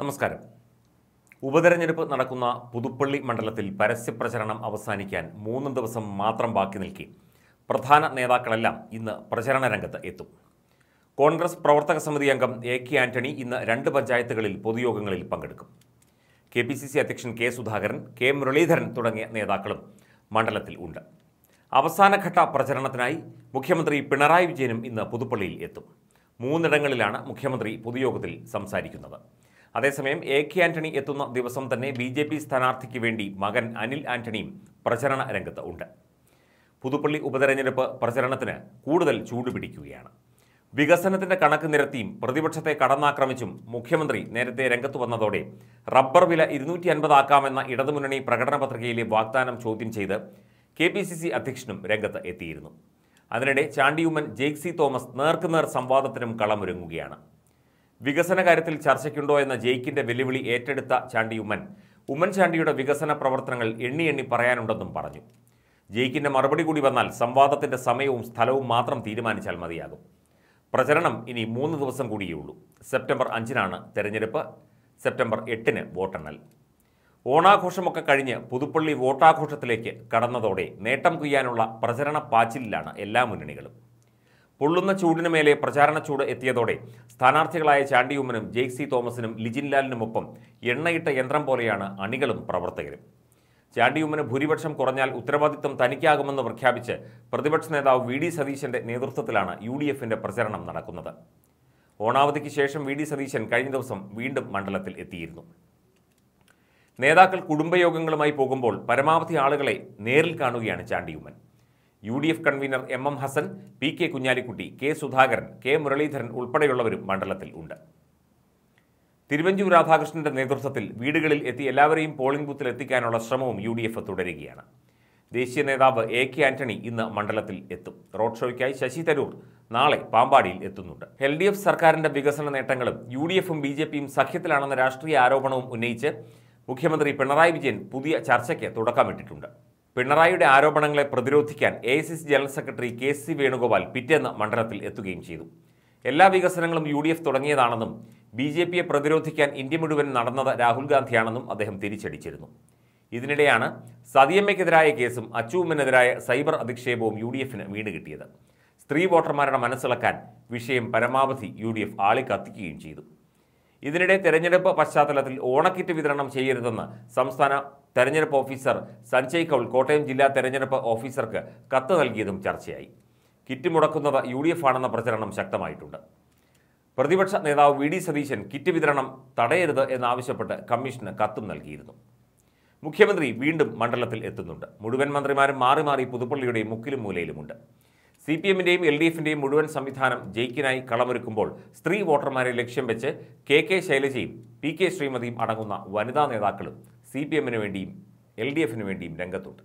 നമസ്കാരം ഉപതെരഞ്ഞെടുപ്പ് നടക്കുന്ന പുതുപ്പള്ളി മണ്ഡലത്തിൽ പരസ്യപ്രചരണം അവസാനിക്കാൻ മൂന്ന് ദിവസം മാത്രം ബാക്കി നിൽക്കി പ്രധാന നേതാക്കളെല്ലാം ഇന്ന് പ്രചരണ രംഗത്ത് എത്തും കോൺഗ്രസ് പ്രവർത്തക സമിതി അംഗം എ കെ ആന്റണി ഇന്ന് രണ്ട് പഞ്ചായത്തുകളിൽ പൊതുയോഗങ്ങളിൽ പങ്കെടുക്കും കെ പി സി സി അധ്യക്ഷൻ കെ സുധാകരൻ കെ മുരളീധരൻ തുടങ്ങിയ നേതാക്കളും മണ്ഡലത്തിൽ ഉണ്ട് അവസാനഘട്ട പ്രചരണത്തിനായി മുഖ്യമന്ത്രി പിണറായി വിജയനും ഇന്ന് പുതുപ്പള്ളിയിൽ എത്തും മൂന്നിടങ്ങളിലാണ് മുഖ്യമന്ത്രി പൊതുയോഗത്തിൽ സംസാരിക്കുന്നത് അതേസമയം എ കെ ആന്റണി എത്തുന്ന ദിവസം തന്നെ ബി ജെ പി സ്ഥാനാർത്ഥിക്ക് വേണ്ടി മകൻ അനിൽ ആന്റണിയും പ്രചരണ രംഗത്ത് ഉണ്ട് പുതുപ്പള്ളി ഉപതെരഞ്ഞെടുപ്പ് പ്രചരണത്തിന് കൂടുതൽ ചൂടുപിടിക്കുകയാണ് വികസനത്തിന്റെ കണക്ക് നിരത്തിയും പ്രതിപക്ഷത്തെ കടന്നാക്രമിച്ചും മുഖ്യമന്ത്രി നേരത്തെ രംഗത്തു വന്നതോടെ റബ്ബർ വില ഇരുന്നൂറ്റി അൻപതാക്കാമെന്ന ഇടതുമുന്നണി പ്രകടന പത്രികയിലെ വാഗ്ദാനം ചോദ്യം ചെയ്ത് കെ പി സി സി അധ്യക്ഷനും രംഗത്ത് എത്തിയിരുന്നു അതിനിടെ ചാണ്ടിയുമ്മൻ ജെയ്ക്സി തോമസ് നേർക്കുനേർ സംവാദത്തിനും കളമൊരുങ്ങുകയാണ് വികസന കാര്യത്തിൽ ചർച്ചയ്ക്കുണ്ടോ എന്ന ജയിക്കിന്റെ വെല്ലുവിളി ഏറ്റെടുത്ത ചാണ്ടി ഉമ്മൻ ഉമ്മൻചാണ്ടിയുടെ വികസന പ്രവർത്തനങ്ങൾ എണ്ണി എണ്ണി പറയാനുണ്ടെന്നും പറഞ്ഞു ജയിക്കിന്റെ മറുപടി കൂടി വന്നാൽ സംവാദത്തിന്റെ സമയവും സ്ഥലവും മാത്രം തീരുമാനിച്ചാൽ മതിയാകും പ്രചരണം ഇനി മൂന്ന് ദിവസം കൂടിയേ ഉള്ളൂ സെപ്റ്റംബർ അഞ്ചിനാണ് തെരഞ്ഞെടുപ്പ് സെപ്റ്റംബർ എട്ടിന് വോട്ടെണ്ണൽ ഓണാഘോഷമൊക്കെ കഴിഞ്ഞ് പുതുപ്പള്ളി വോട്ടാഘോഷത്തിലേക്ക് കടന്നതോടെ നേട്ടം കൊയ്യാനുള്ള പ്രചരണ പാച്ചിലിലാണ് എല്ലാ മുന്നണികളും പൊള്ളുന്ന ചൂടിന് മേലെ പ്രചാരണ ചൂട് എത്തിയതോടെ സ്ഥാനാർത്ഥികളായ ചാണ്ടിയുമ്മനും ജെയ്സി തോമസിനും ലിജിൻലാലിനുമൊപ്പം എണ്ണയിട്ട യന്ത്രം പോലെയാണ് അണികളും പ്രവർത്തകരും ചാണ്ടിയുമ്മന് ഭൂരിപക്ഷം കുറഞ്ഞാൽ ഉത്തരവാദിത്വം തനിക്കാകുമെന്ന് പ്രഖ്യാപിച്ച് പ്രതിപക്ഷ നേതാവ് വി ഡി സതീശൻ്റെ നേതൃത്വത്തിലാണ് യു ഡി എഫിൻ്റെ പ്രചരണം നടക്കുന്നത് ഓണാവധിക്ക് ശേഷം വി ഡി സതീശൻ കഴിഞ്ഞ ദിവസം വീണ്ടും മണ്ഡലത്തിൽ എത്തിയിരുന്നു നേതാക്കൾ കുടുംബയോഗങ്ങളുമായി പോകുമ്പോൾ പരമാവധി ആളുകളെ നേരിൽ കാണുകയാണ് ചാണ്ടിയുമ്മൻ U D F convener M M Hassan P K Kunhalikutty K Sudhakaran K Muraleedharan ഉൾപ്പെടെയുള്ളവരും മണ്ഡലത്തിൽ ഉണ്ട് തിരുവഞ്ചൂർ രാധാകൃഷ്ണന്റെ നേതൃത്വത്തിൽ വീടുകളിൽ എത്തി എല്ലാവരെയും പോളിംഗ് ബൂത്തിൽ എത്തിക്കാനുള്ള ശ്രമവും യു ഡി എഫ് തുടരുകയാണ് ദേശീയ നേതാവ് എ കെ ആന്റണി ഇന്ന് മണ്ഡലത്തിൽ എത്തും റോഡ് ഷോയ്ക്കായി ശശി തരൂർ നാളെ പാമ്പാടിയിൽ എത്തുന്നുണ്ട് എൽ ഡി എഫ് സർക്കാരിന്റെ വികസന നേട്ടങ്ങളും യു ഡി എഫും ബി ജെ പിയും സഖ്യത്തിലാണെന്ന രാഷ്ട്രീയ ആരോപണവും ഉന്നയിച്ച് മുഖ്യമന്ത്രി പിണറായി വിജയൻ പുതിയ ചർച്ചയ്ക്ക് തുടക്കമിട്ടിട്ടുണ്ട് പിണറായിയുടെ ആരോപണങ്ങളെ പ്രതിരോധിക്കാൻ A general secretary K C Venugopal പിറ്റേന്ന് മണ്ഡലത്തിൽ എത്തുകയും ചെയ്തു എല്ലാ വികസനങ്ങളും യു ഡി എഫ് തുടങ്ങിയതാണെന്നും ബി ജെ പിയെ പ്രതിരോധിക്കാൻ ഇന്ത്യ മുഴുവൻ നടന്നത് രാഹുൽ ഗാന്ധിയാണെന്നും അദ്ദേഹം തിരിച്ചടിച്ചിരുന്നു ഇതിനിടെയാണ് സതിയമ്മയ്ക്കെതിരായ കേസും അച്ചുമ്മനെതിരായ സൈബർ അധിക്ഷേപവും യു ഡി എഫിന് വീണ് കിട്ടിയത് സ്ത്രീ വോട്ടർമാരുടെ മനസ്സിളക്കാൻ വിഷയം പരമാവധി യു ഡി എഫ് ആളിക്കത്തിക്കുകയും ചെയ്തു ഇതിനിടെ തെരഞ്ഞെടുപ്പ് പശ്ചാത്തലത്തിൽ ഓണക്കിറ്റ് വിതരണം ചെയ്യരുതെന്ന് സംസ്ഥാന തെരഞ്ഞെടുപ്പ് ഓഫീസർ സഞ്ജയ് കൗൾ കോട്ടയം ജില്ലാ തെരഞ്ഞെടുപ്പ് ഓഫീസർക്ക് കത്ത് നൽകിയതും ചർച്ചയായി കിറ്റ് മുടക്കുന്നത് യു ഡി എഫ് ആണെന്ന പ്രചരണം ശക്തമായിട്ടുണ്ട് പ്രതിപക്ഷ നേതാവ് വി ഡി സതീശൻ കിറ്റ് വിതരണം തടയരുത് എന്നാവശ്യപ്പെട്ട് കമ്മീഷന് കത്തും നൽകിയിരുന്നു മുഖ്യമന്ത്രി വീണ്ടും മണ്ഡലത്തിൽ എത്തുന്നുണ്ട് മുഴുവൻ മന്ത്രിമാരും മാറി മാറി പുതുപ്പള്ളിയുടെ മുക്കിലും മൂലയിലുമുണ്ട് സി പി എമ്മിൻ്റെയും എൽ ഡി എഫിൻ്റെയും മുഴുവൻ സംവിധാനം ജയിക്കിനായി കളമൊരുക്കുമ്പോൾ സ്ത്രീ വോട്ടർമാരെ ലക്ഷ്യം വെച്ച് കെ കെ ശൈലജയും പി കെ ശ്രീമതിയും അടങ്ങുന്ന വനിതാ നേതാക്കളും സി പി എമ്മിന് വേണ്ടിയും എൽ ഡി എഫിന് വേണ്ടിയും രംഗത്തുണ്ട്